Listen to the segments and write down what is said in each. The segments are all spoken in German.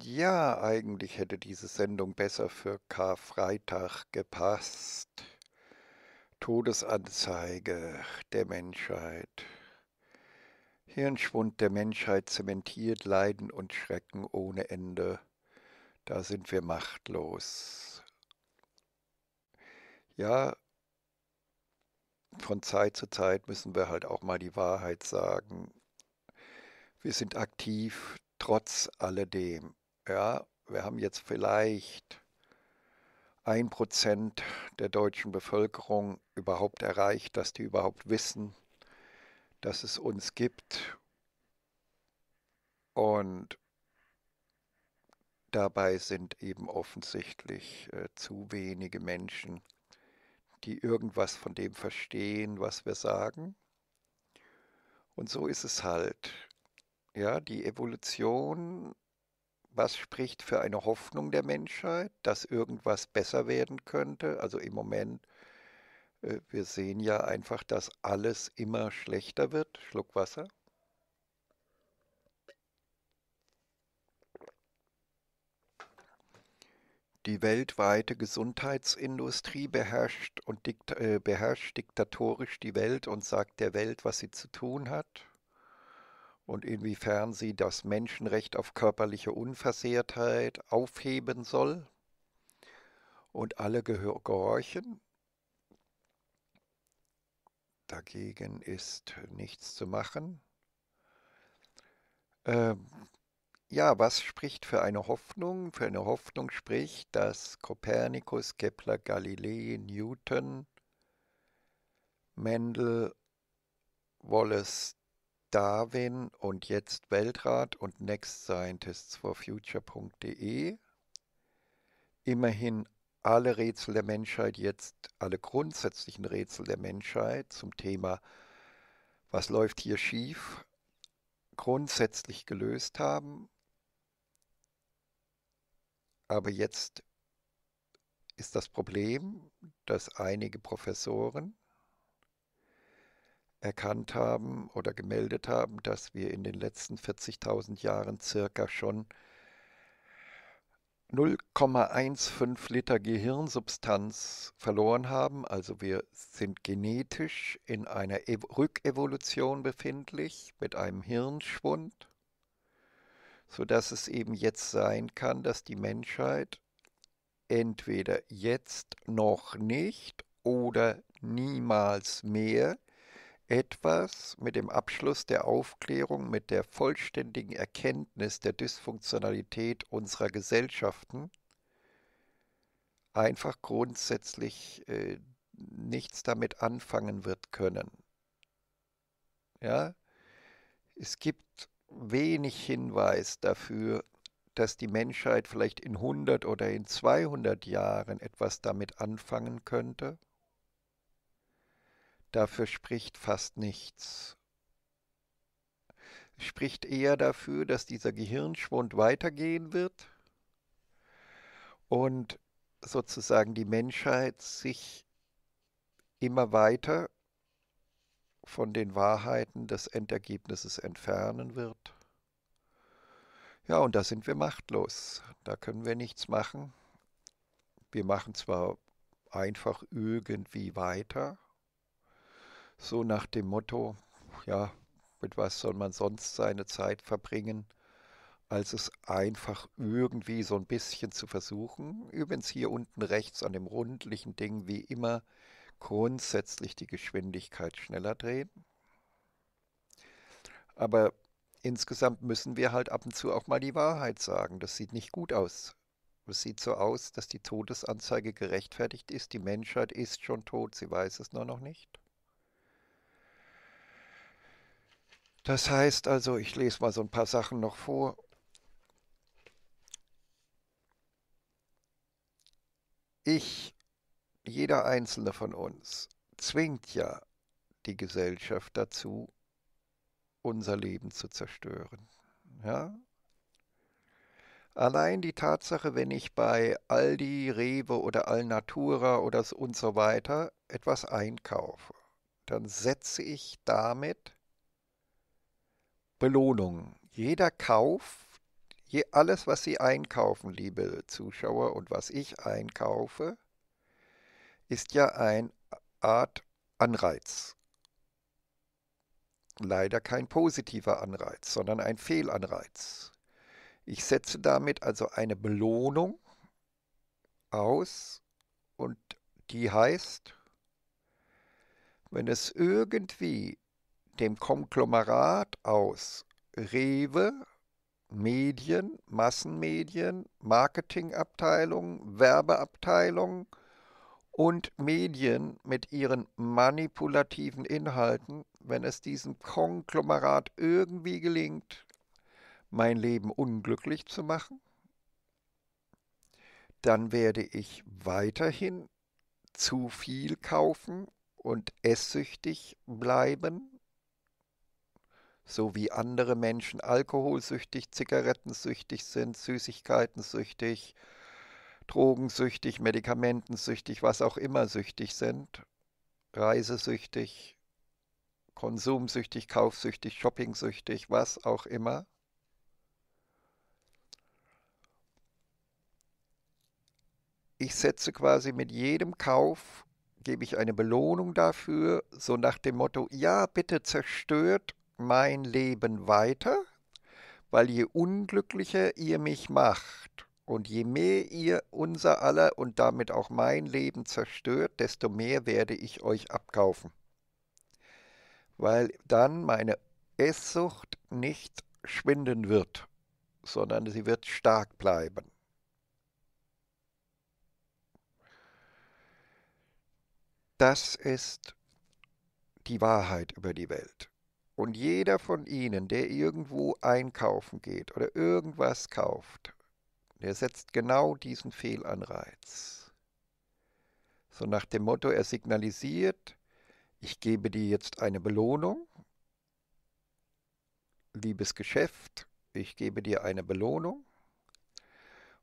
Ja, eigentlich hätte diese Sendung besser für Karfreitag gepasst. Todesanzeige der Menschheit. Hirnschwund der Menschheit zementiert Leiden und Schrecken ohne Ende. Da sind wir machtlos. Ja, von Zeit zu Zeit müssen wir halt auch mal die Wahrheit sagen. Wir sind aktiv, trotz alledem. Ja, wir haben jetzt vielleicht ein Prozent der deutschen Bevölkerung überhaupt erreicht, dass die überhaupt wissen, dass es uns gibt. Und dabei sind eben offensichtlich äh, zu wenige Menschen, die irgendwas von dem verstehen, was wir sagen. Und so ist es halt. Ja, die Evolution, was spricht für eine Hoffnung der Menschheit, dass irgendwas besser werden könnte? Also im Moment, äh, wir sehen ja einfach, dass alles immer schlechter wird. Schluck Wasser. Die weltweite Gesundheitsindustrie beherrscht, und dikt äh, beherrscht diktatorisch die Welt und sagt der Welt, was sie zu tun hat und inwiefern sie das Menschenrecht auf körperliche Unversehrtheit aufheben soll. Und alle gehorchen. Dagegen ist nichts zu machen. Ähm, ja, was spricht für eine Hoffnung? Für eine Hoffnung spricht, dass Kopernikus, Kepler, Galilei, Newton, Mendel, Wallace, Darwin und jetzt Weltrat und Next Scientists for Future.de. Immerhin alle Rätsel der Menschheit jetzt, alle grundsätzlichen Rätsel der Menschheit zum Thema, was läuft hier schief, grundsätzlich gelöst haben. Aber jetzt ist das Problem, dass einige Professoren erkannt haben oder gemeldet haben, dass wir in den letzten 40.000 Jahren circa schon 0,15 Liter Gehirnsubstanz verloren haben. Also wir sind genetisch in einer e Rückevolution befindlich mit einem Hirnschwund, sodass es eben jetzt sein kann, dass die Menschheit entweder jetzt noch nicht oder niemals mehr etwas mit dem Abschluss der Aufklärung, mit der vollständigen Erkenntnis der Dysfunktionalität unserer Gesellschaften einfach grundsätzlich äh, nichts damit anfangen wird können. Ja? Es gibt wenig Hinweis dafür, dass die Menschheit vielleicht in 100 oder in 200 Jahren etwas damit anfangen könnte dafür spricht fast nichts. Es Spricht eher dafür, dass dieser Gehirnschwund weitergehen wird und sozusagen die Menschheit sich immer weiter von den Wahrheiten des Endergebnisses entfernen wird. Ja, und da sind wir machtlos. Da können wir nichts machen. Wir machen zwar einfach irgendwie weiter, so nach dem Motto, ja, mit was soll man sonst seine Zeit verbringen, als es einfach irgendwie so ein bisschen zu versuchen. Übrigens hier unten rechts an dem rundlichen Ding wie immer grundsätzlich die Geschwindigkeit schneller drehen. Aber insgesamt müssen wir halt ab und zu auch mal die Wahrheit sagen. Das sieht nicht gut aus. Es sieht so aus, dass die Todesanzeige gerechtfertigt ist. Die Menschheit ist schon tot, sie weiß es nur noch nicht. Das heißt also, ich lese mal so ein paar Sachen noch vor. Ich, jeder einzelne von uns, zwingt ja die Gesellschaft dazu, unser Leben zu zerstören. Ja? Allein die Tatsache, wenn ich bei Aldi, Rewe oder Alnatura oder so und so weiter etwas einkaufe, dann setze ich damit Belohnung. Jeder Kauf, je, alles, was Sie einkaufen, liebe Zuschauer, und was ich einkaufe, ist ja eine Art Anreiz. Leider kein positiver Anreiz, sondern ein Fehlanreiz. Ich setze damit also eine Belohnung aus und die heißt, wenn es irgendwie dem Konglomerat aus Rewe, Medien, Massenmedien, Marketingabteilung, Werbeabteilung und Medien mit ihren manipulativen Inhalten, wenn es diesem Konglomerat irgendwie gelingt, mein Leben unglücklich zu machen, dann werde ich weiterhin zu viel kaufen und esssüchtig bleiben so wie andere Menschen alkoholsüchtig, zigarettensüchtig sind, süßigkeitensüchtig, drogensüchtig, medikamentensüchtig, was auch immer süchtig sind, reisesüchtig, konsumsüchtig, kaufsüchtig, shoppingsüchtig, was auch immer. Ich setze quasi mit jedem Kauf, gebe ich eine Belohnung dafür, so nach dem Motto, ja, bitte zerstört mein Leben weiter, weil je unglücklicher ihr mich macht und je mehr ihr unser aller und damit auch mein Leben zerstört, desto mehr werde ich euch abkaufen, weil dann meine Esssucht nicht schwinden wird, sondern sie wird stark bleiben. Das ist die Wahrheit über die Welt. Und jeder von Ihnen, der irgendwo einkaufen geht oder irgendwas kauft, der setzt genau diesen Fehlanreiz. So nach dem Motto, er signalisiert, ich gebe dir jetzt eine Belohnung, liebes Geschäft, ich gebe dir eine Belohnung.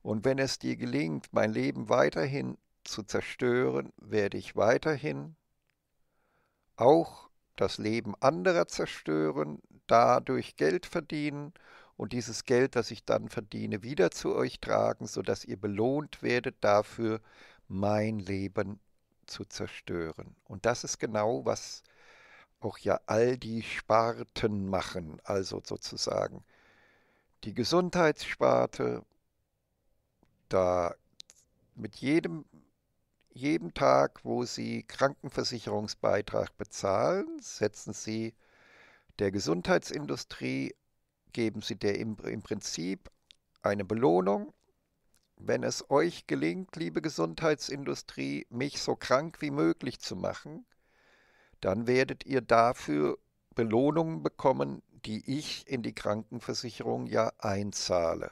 Und wenn es dir gelingt, mein Leben weiterhin zu zerstören, werde ich weiterhin auch das Leben anderer zerstören, dadurch Geld verdienen und dieses Geld, das ich dann verdiene, wieder zu euch tragen, sodass ihr belohnt werdet dafür, mein Leben zu zerstören. Und das ist genau, was auch ja all die Sparten machen, also sozusagen die Gesundheitssparte, da mit jedem jeden Tag, wo Sie Krankenversicherungsbeitrag bezahlen, setzen Sie der Gesundheitsindustrie, geben Sie der im, im Prinzip eine Belohnung. Wenn es euch gelingt, liebe Gesundheitsindustrie, mich so krank wie möglich zu machen, dann werdet ihr dafür Belohnungen bekommen, die ich in die Krankenversicherung ja einzahle.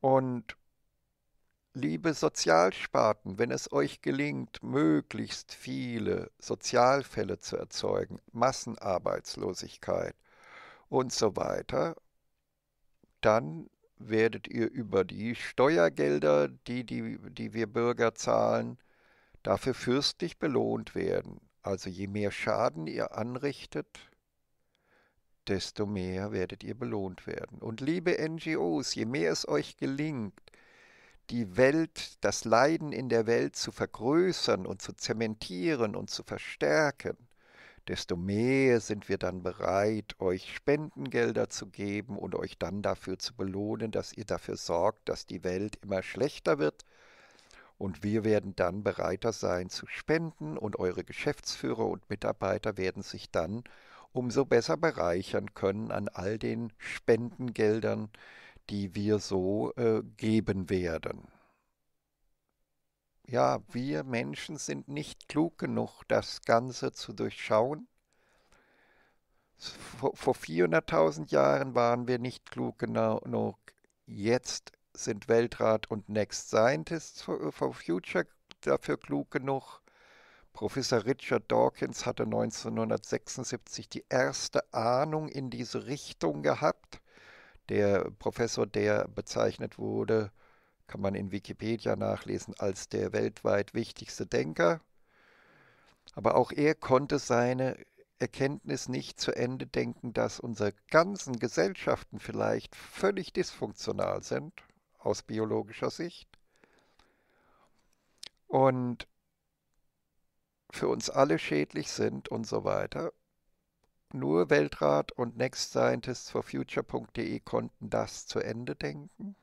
Und Liebe Sozialsparten, wenn es euch gelingt, möglichst viele Sozialfälle zu erzeugen, Massenarbeitslosigkeit und so weiter, dann werdet ihr über die Steuergelder, die, die, die wir Bürger zahlen, dafür fürstlich belohnt werden. Also je mehr Schaden ihr anrichtet, desto mehr werdet ihr belohnt werden. Und liebe NGOs, je mehr es euch gelingt, die Welt, das Leiden in der Welt zu vergrößern und zu zementieren und zu verstärken, desto mehr sind wir dann bereit, euch Spendengelder zu geben und euch dann dafür zu belohnen, dass ihr dafür sorgt, dass die Welt immer schlechter wird. Und wir werden dann bereiter sein zu spenden und eure Geschäftsführer und Mitarbeiter werden sich dann umso besser bereichern können an all den Spendengeldern, die wir so äh, geben werden. Ja, wir Menschen sind nicht klug genug, das Ganze zu durchschauen. Vor, 400.000 Jahren waren wir nicht klug genug. Jetzt sind Weltrat und Next Scientists äh, for Future dafür klug genug. Professor Richard Dawkins hatte 1976 die erste Ahnung in diese Richtung gehabt der Professor, der bezeichnet wurde, kann man in Wikipedia nachlesen, als der weltweit wichtigste Denker. Aber auch er konnte seine Erkenntnis nicht zu Ende denken, dass unsere ganzen Gesellschaften vielleicht völlig dysfunktional sind aus biologischer Sicht. Und für uns alle schädlich sind und so weiter. Nur Weltrat und Next Scientists for Future.de konnten das zu Ende denken?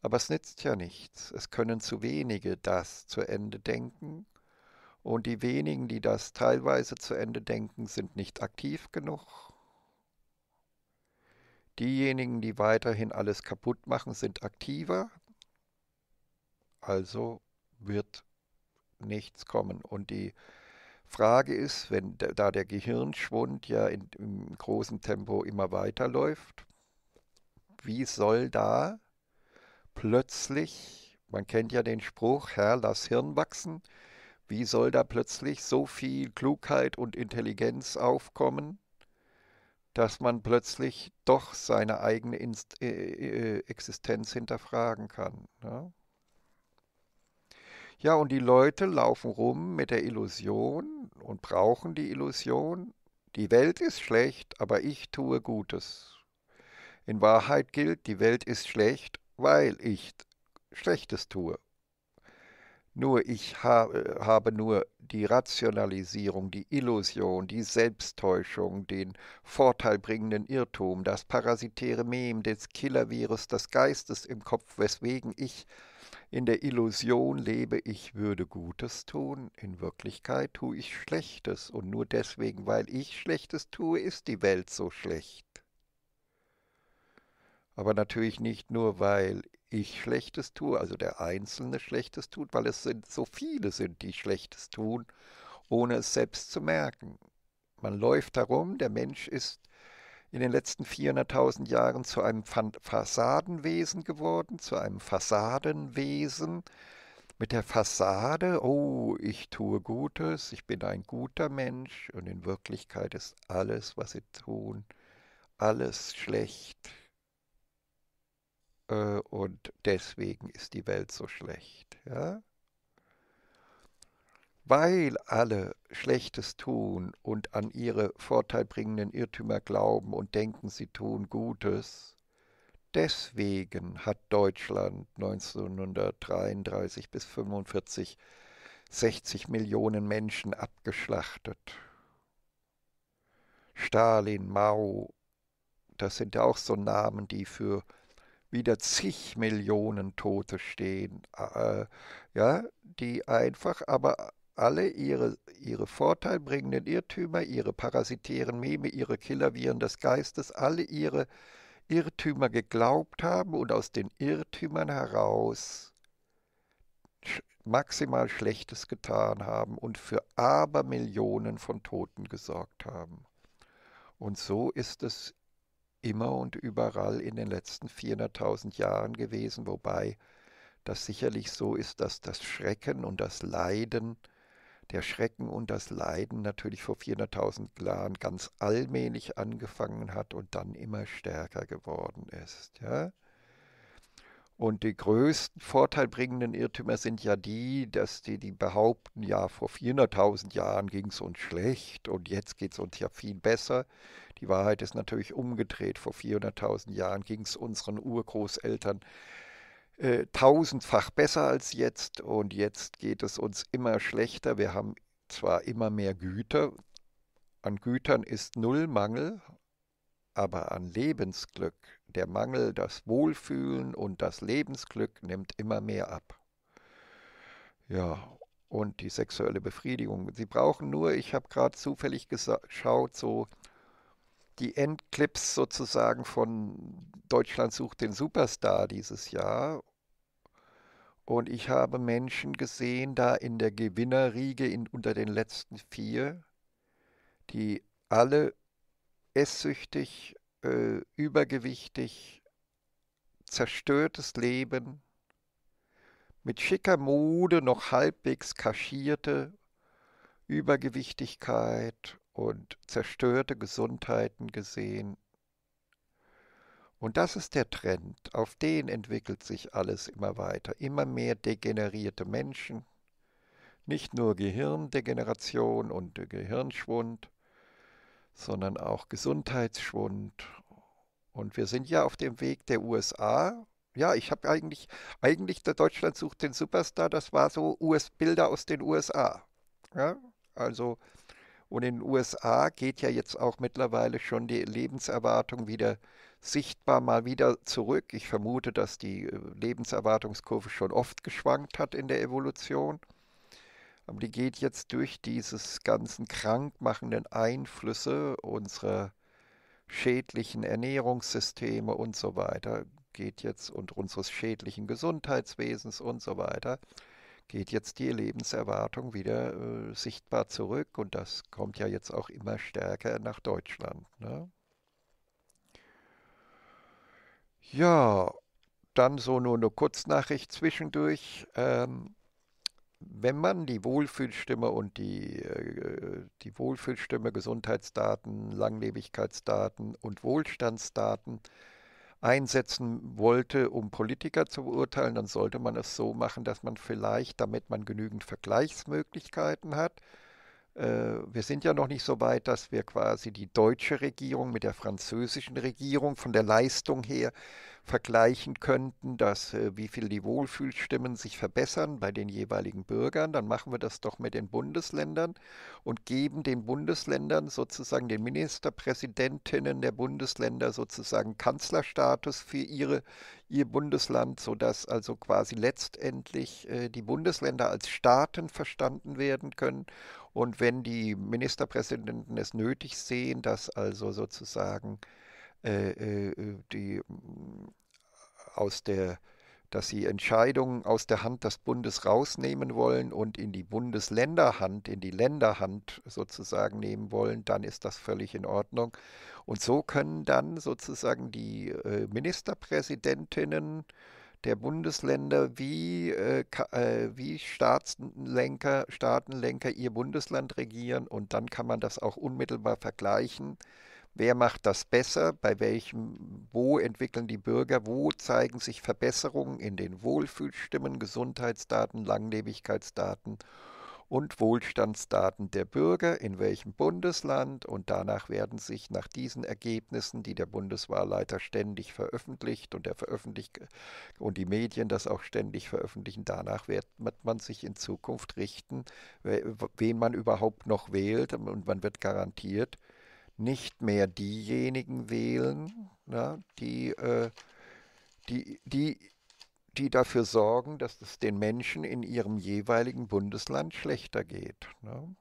Aber es nützt ja nichts. Es können zu wenige das zu Ende denken. Und die wenigen, die das teilweise zu Ende denken, sind nicht aktiv genug. Diejenigen, die weiterhin alles kaputt machen, sind aktiver. Also wird nichts kommen. Und die Frage ist, wenn da der Gehirnschwund ja in, im großen Tempo immer weiterläuft, wie soll da plötzlich, man kennt ja den Spruch, Herr, lass Hirn wachsen, wie soll da plötzlich so viel Klugheit und Intelligenz aufkommen, dass man plötzlich doch seine eigene Inst äh, äh Existenz hinterfragen kann? Ja? Ne? Ja, und die Leute laufen rum mit der Illusion und brauchen die Illusion, die Welt ist schlecht, aber ich tue Gutes. In Wahrheit gilt, die Welt ist schlecht, weil ich Schlechtes tue. Nur ich habe, habe nur die Rationalisierung, die Illusion, die Selbsttäuschung, den vorteilbringenden Irrtum, das parasitäre Mem, des Killervirus des Geistes im Kopf, weswegen ich in der Illusion lebe, ich würde Gutes tun, in Wirklichkeit tue ich Schlechtes, und nur deswegen, weil ich Schlechtes tue, ist die Welt so schlecht. Aber natürlich nicht nur, weil ich Schlechtes tue, also der Einzelne Schlechtes tut, weil es sind so viele sind, die Schlechtes tun, ohne es selbst zu merken. Man läuft herum, der Mensch ist in den letzten 400.000 Jahren zu einem Fassadenwesen geworden, zu einem Fassadenwesen. Mit der Fassade, oh, ich tue Gutes, ich bin ein guter Mensch und in Wirklichkeit ist alles, was sie tun, alles schlecht. Äh, und deswegen ist die Welt so schlecht. Ja? weil alle Schlechtes tun und an ihre vorteilbringenden Irrtümer glauben und denken, sie tun Gutes, deswegen hat Deutschland 1933 bis 1945 60 Millionen Menschen abgeschlachtet. Stalin, Mao, das sind ja auch so Namen, die für wieder zig Millionen Tote stehen, äh, ja, die einfach aber alle ihre, ihre vorteilbringenden Irrtümer, ihre parasitären Meme, ihre Killerviren des Geistes, alle ihre Irrtümer geglaubt haben und aus den Irrtümern heraus maximal Schlechtes getan haben und für Abermillionen von Toten gesorgt haben. Und so ist es immer und überall in den letzten 400.000 Jahren gewesen, wobei das sicherlich so ist, dass das Schrecken und das Leiden der Schrecken und das Leiden natürlich vor 400.000 Jahren ganz allmählich angefangen hat und dann immer stärker geworden ist. Ja? Und die größten vorteilbringenden Irrtümer sind ja die, dass die, die behaupten, ja, vor 400.000 Jahren ging es uns schlecht und jetzt geht es uns ja viel besser. Die Wahrheit ist natürlich umgedreht. Vor 400.000 Jahren ging es unseren Urgroßeltern äh, tausendfach besser als jetzt und jetzt geht es uns immer schlechter. Wir haben zwar immer mehr Güter, an Gütern ist null Mangel, aber an Lebensglück, der Mangel, das Wohlfühlen und das Lebensglück nimmt immer mehr ab. Ja, und die sexuelle Befriedigung. Sie brauchen nur, ich habe gerade zufällig geschaut, so die Endclips sozusagen von Deutschland sucht den Superstar dieses Jahr. Und ich habe Menschen gesehen, da in der Gewinnerriege in, unter den letzten vier, die alle esssüchtig, äh, übergewichtig, zerstörtes Leben, mit schicker Mode noch halbwegs kaschierte Übergewichtigkeit und zerstörte Gesundheiten gesehen. Und das ist der Trend, auf den entwickelt sich alles immer weiter. Immer mehr degenerierte Menschen, nicht nur Gehirndegeneration und Gehirnschwund, sondern auch Gesundheitsschwund. Und wir sind ja auf dem Weg der USA. Ja, ich habe eigentlich, eigentlich der Deutschland sucht den Superstar, das war so US Bilder aus den USA. Ja, also und in den USA geht ja jetzt auch mittlerweile schon die Lebenserwartung wieder sichtbar mal wieder zurück. Ich vermute, dass die äh, Lebenserwartungskurve schon oft geschwankt hat in der Evolution. Aber die geht jetzt durch dieses ganzen krankmachenden Einflüsse unserer schädlichen Ernährungssysteme und so weiter, geht jetzt und unseres schädlichen Gesundheitswesens und so weiter, geht jetzt die Lebenserwartung wieder äh, sichtbar zurück und das kommt ja jetzt auch immer stärker nach Deutschland. Ne? Ja, dann so nur eine Kurznachricht zwischendurch. Ähm, wenn man die Wohlfühlstimme und die, äh, die Wohlfühlstimme, Gesundheitsdaten, Langlebigkeitsdaten und Wohlstandsdaten einsetzen wollte, um Politiker zu beurteilen, dann sollte man es so machen, dass man vielleicht, damit man genügend Vergleichsmöglichkeiten hat, äh, wir sind ja noch nicht so weit, dass wir quasi die deutsche Regierung mit der französischen Regierung von der Leistung her vergleichen könnten, dass äh, wie viel die Wohlfühlstimmen sich verbessern bei den jeweiligen Bürgern, dann machen wir das doch mit den Bundesländern und geben den Bundesländern sozusagen den Ministerpräsidentinnen der Bundesländer sozusagen Kanzlerstatus für ihre ihr Bundesland, sodass also quasi letztendlich äh, die Bundesländer als Staaten verstanden werden können und wenn die Ministerpräsidenten es nötig sehen, dass also sozusagen äh, äh, äh die mm, aus der dass sie Entscheidungen aus der Hand des Bundes rausnehmen wollen und in die Bundesländerhand, in die Länderhand sozusagen nehmen wollen, dann ist das völlig in Ordnung. Und so können dann sozusagen die äh, Ministerpräsidentinnen der Bundesländer, wie, äh, äh, wie Staatslenker, Staatenlenker ihr Bundesland regieren und dann kann man das auch unmittelbar vergleichen. Wer macht das besser? Bei welchem, wo entwickeln die Bürger? Wo zeigen sich Verbesserungen in den Wohlfühlstimmen, Gesundheitsdaten, Langlebigkeitsdaten? und Wohlstandsdaten der Bürger in welchem Bundesland und danach werden sich nach diesen Ergebnissen, die der Bundeswahlleiter ständig veröffentlicht und der veröffentlicht und die Medien das auch ständig veröffentlichen, danach wird man sich in Zukunft richten, wen man überhaupt noch wählt und man wird garantiert nicht mehr diejenigen wählen, na, die, äh, die, die die dafür sorgen, dass es den Menschen in ihrem jeweiligen Bundesland schlechter geht. Ne?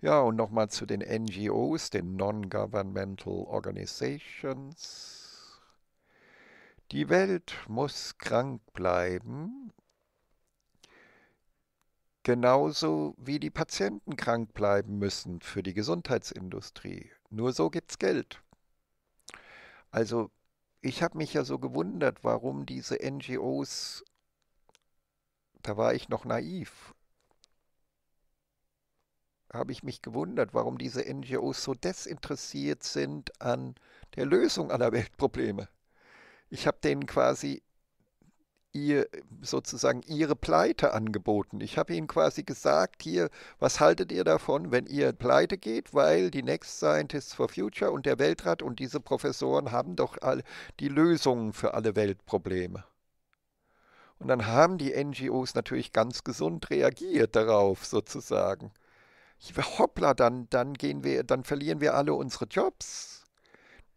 Ja, und nochmal zu den NGOs, den Non-Governmental Organizations. Die Welt muss krank bleiben, genauso wie die Patienten krank bleiben müssen für die Gesundheitsindustrie. Nur so gibt es Geld. Also ich habe mich ja so gewundert, warum diese NGOs, da war ich noch naiv, habe ich mich gewundert, warum diese NGOs so desinteressiert sind an der Lösung aller Weltprobleme. Ich habe denen quasi ihr sozusagen ihre Pleite angeboten. Ich habe ihnen quasi gesagt, hier, was haltet ihr davon, wenn ihr pleite geht, weil die Next Scientists for Future und der Weltrat und diese Professoren haben doch all die Lösungen für alle Weltprobleme. Und dann haben die NGOs natürlich ganz gesund reagiert darauf sozusagen. Hoppla, dann, dann gehen wir, dann verlieren wir alle unsere Jobs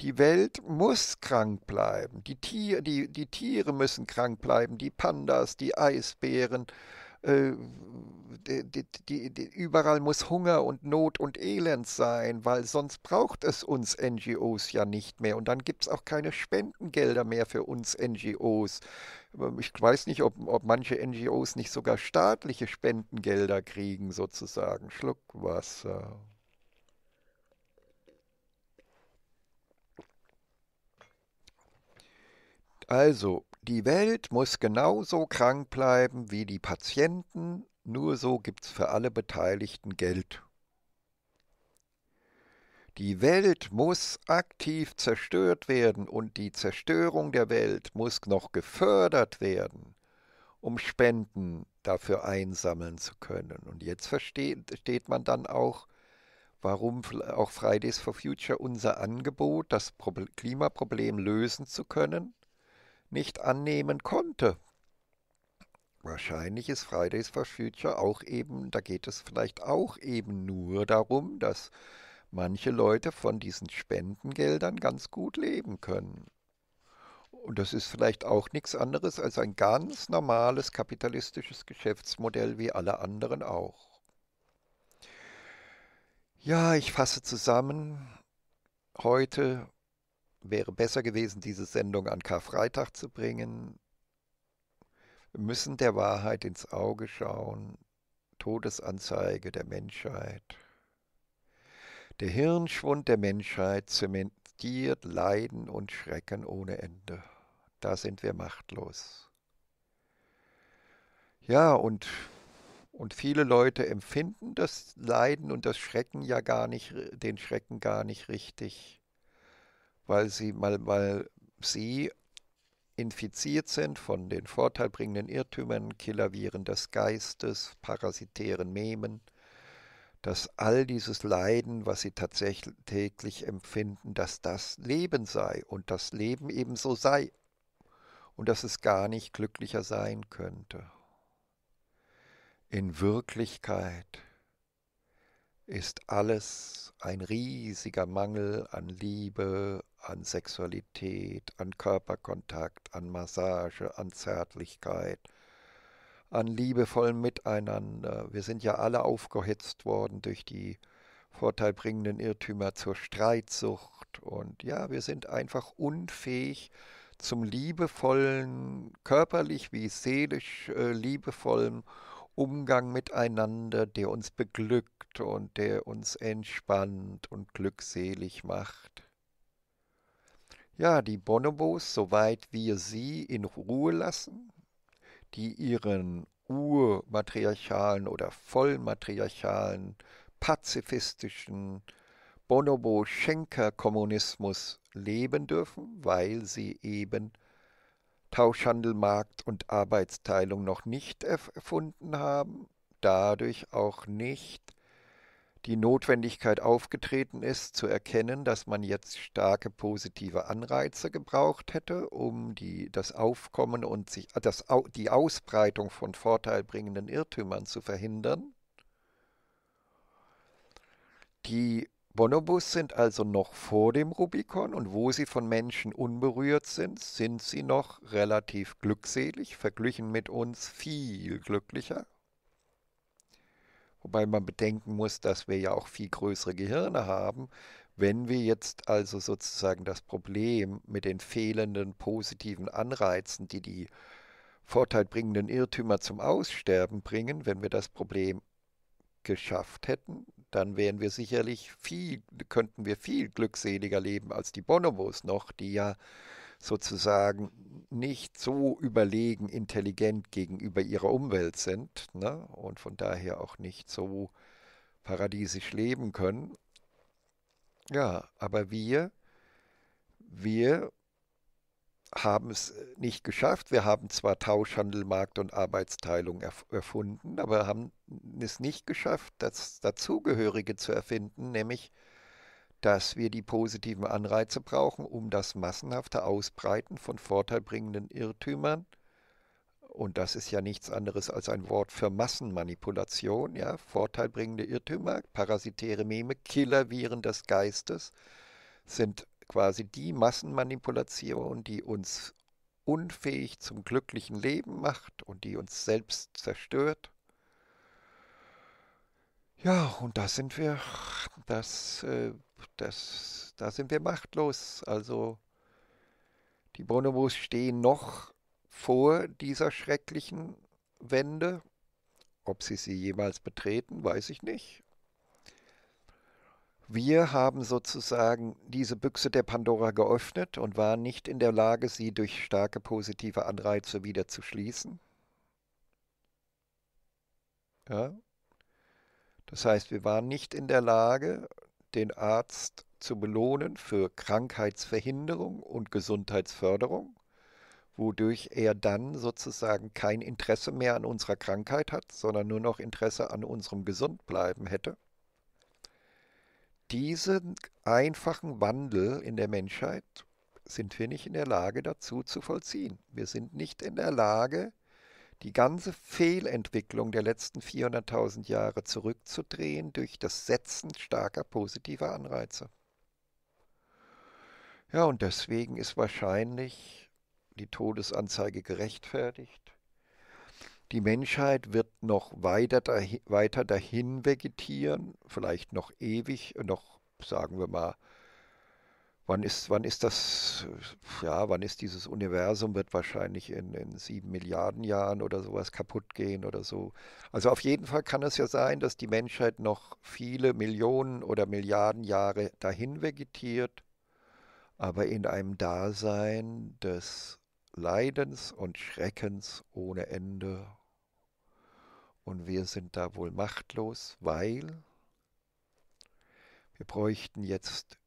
die Welt muss krank bleiben. Die, Tier, die, die Tiere müssen krank bleiben. Die Pandas, die Eisbären. Äh, die, die, die, überall muss Hunger und Not und Elend sein, weil sonst braucht es uns NGOs ja nicht mehr. Und dann gibt es auch keine Spendengelder mehr für uns NGOs. Ich weiß nicht, ob, ob manche NGOs nicht sogar staatliche Spendengelder kriegen, sozusagen. Schluckwasser. Also, die Welt muss genauso krank bleiben wie die Patienten, nur so gibt's für alle Beteiligten Geld. Die Welt muss aktiv zerstört werden und die Zerstörung der Welt muss noch gefördert werden, um Spenden dafür einsammeln zu können. Und jetzt versteht, versteht man dann auch, warum auch Fridays for Future unser Angebot, das Klimaproblem lösen zu können, nicht annehmen konnte. Wahrscheinlich ist Fridays for Future auch eben, da geht es vielleicht auch eben nur darum, dass manche Leute von diesen Spendengeldern ganz gut leben können. Und das ist vielleicht auch nichts anderes als ein ganz normales kapitalistisches Geschäftsmodell wie alle anderen auch. Ja, ich fasse zusammen. Heute wäre besser gewesen, diese Sendung an Karfreitag zu bringen. Wir müssen der Wahrheit ins Auge schauen. Todesanzeige der Menschheit. Der Hirnschwund der Menschheit zementiert Leiden und Schrecken ohne Ende. Da sind wir machtlos. Ja, und, und viele Leute empfinden das Leiden und das Schrecken ja gar nicht, den Schrecken gar nicht richtig weil sie mal, weil sie infiziert sind von den vorteilbringenden Irrtümern, Killerviren des Geistes, parasitären Memen, dass all dieses Leiden, was sie tatsächlich täglich empfinden, dass das Leben sei und das Leben eben so sei und dass es gar nicht glücklicher sein könnte. In Wirklichkeit ist alles ein riesiger Mangel an Liebe, an Sexualität, an Körperkontakt, an Massage, an Zärtlichkeit, an liebevollem Miteinander. Wir sind ja alle aufgehetzt worden durch die vorteilbringenden Irrtümer zur Streitsucht und ja, wir sind einfach unfähig zum liebevollen, körperlich wie seelisch äh, liebevollen Umgang miteinander, der uns beglückt und der uns entspannt und glückselig macht. Ja, die Bonobos, soweit wir sie in Ruhe lassen, die ihren urmatriarchalen oder vollmatriarchalen, pazifistischen Bonobo-Schenker-Kommunismus leben dürfen, weil sie eben Tauschhandelmarkt und Arbeitsteilung noch nicht erfunden haben, dadurch auch nicht die Notwendigkeit aufgetreten ist, zu erkennen, dass man jetzt starke positive Anreize gebraucht hätte, um die, das Aufkommen und sich, äh, das, die Ausbreitung von vorteilbringenden Irrtümern zu verhindern. Die Bonobos sind also noch vor dem Rubikon und wo sie von Menschen unberührt sind, sind sie noch relativ glückselig, verglichen mit uns viel glücklicher. Wobei man bedenken muss, dass wir ja auch viel größere Gehirne haben. Wenn wir jetzt also sozusagen das Problem mit den fehlenden positiven Anreizen, die die vorteilbringenden Irrtümer zum Aussterben bringen, wenn wir das Problem geschafft hätten, dann wären wir sicherlich viel, könnten wir viel glückseliger leben als die Bonobos noch, die ja sozusagen nicht so überlegen intelligent gegenüber ihrer Umwelt sind ne? und von daher auch nicht so paradiesisch leben können. Ja, aber wir, wir haben es äh, nicht geschafft. Wir haben zwar Tauschhandel, Markt und Arbeitsteilung erfunden, aber haben es nicht geschafft, das dazugehörige zu erfinden, nämlich dass wir die positiven Anreize brauchen, um das massenhafte Ausbreiten von vorteilbringenden Irrtümern, und das ist ja nichts anderes als ein Wort für Massenmanipulation, ja, vorteilbringende Irrtümer, parasitäre Meme, Killerviren des Geistes, sind quasi die Massenmanipulation, die uns unfähig zum glücklichen Leben macht und die uns selbst zerstört. Ja, und da sind wir, das, äh, das, da sind wir machtlos. Also die Bonobos stehen noch vor dieser schrecklichen Wende. Ob sie sie jemals betreten, weiß ich nicht. Wir haben sozusagen diese Büchse der Pandora geöffnet und waren nicht in der Lage, sie durch starke positive Anreize wieder zu schließen. Ja. Das heißt, wir waren nicht in der Lage, den Arzt zu belohnen für Krankheitsverhinderung und Gesundheitsförderung, wodurch er dann sozusagen kein Interesse mehr an unserer Krankheit hat, sondern nur noch Interesse an unserem Gesundbleiben hätte diesen einfachen Wandel in der Menschheit sind wir nicht in der Lage dazu zu vollziehen. Wir sind nicht in der Lage, die ganze Fehlentwicklung der letzten 400.000 Jahre zurückzudrehen durch das Setzen starker positiver Anreize. Ja, und deswegen ist wahrscheinlich die Todesanzeige gerechtfertigt. Die Menschheit wird noch weiter dahin, weiter dahin vegetieren, vielleicht noch ewig, noch sagen wir mal, wann ist, wann ist das, ja, wann ist dieses Universum, wird wahrscheinlich in, in sieben Milliarden Jahren oder sowas kaputt gehen oder so. Also auf jeden Fall kann es ja sein, dass die Menschheit noch viele Millionen oder Milliarden Jahre dahin vegetiert, aber in einem Dasein des Leidens und Schreckens ohne Ende und wir sind da wohl machtlos, weil wir bräuchten jetzt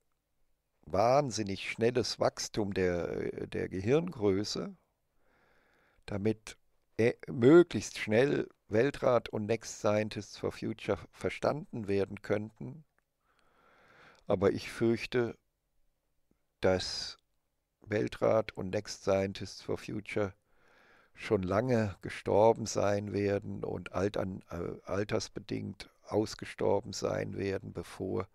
wahnsinnig schnelles Wachstum der, der Gehirngröße, damit äh, möglichst schnell Weltrat und Next Scientists for Future verstanden werden könnten. Aber ich fürchte, dass Weltrat und Next Scientists for Future schon lange gestorben sein werden und alt an, äh, altersbedingt ausgestorben sein werden, bevor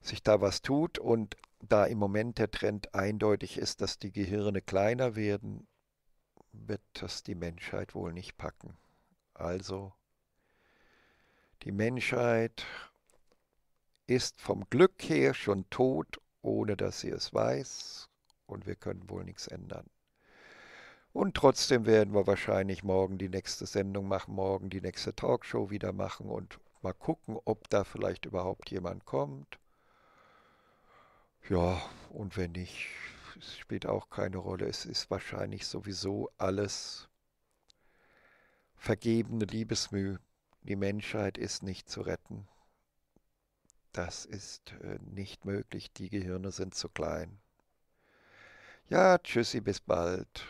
sich da was tut. Und da im Moment der Trend eindeutig ist, dass die Gehirne kleiner werden, wird das die Menschheit wohl nicht packen. Also, die Menschheit ist vom Glück her schon tot, ohne dass sie es weiß, und wir können wohl nichts ändern. Und trotzdem werden wir wahrscheinlich morgen die nächste Sendung machen, morgen die nächste Talkshow wieder machen und mal gucken, ob da vielleicht überhaupt jemand kommt. Ja, und wenn nicht, spielt auch keine Rolle. Es ist wahrscheinlich sowieso alles vergebene Liebesmüh. Die Menschheit ist nicht zu retten. Das ist äh, nicht möglich. Die Gehirne sind zu klein. Ja, tschüssi, bis bald.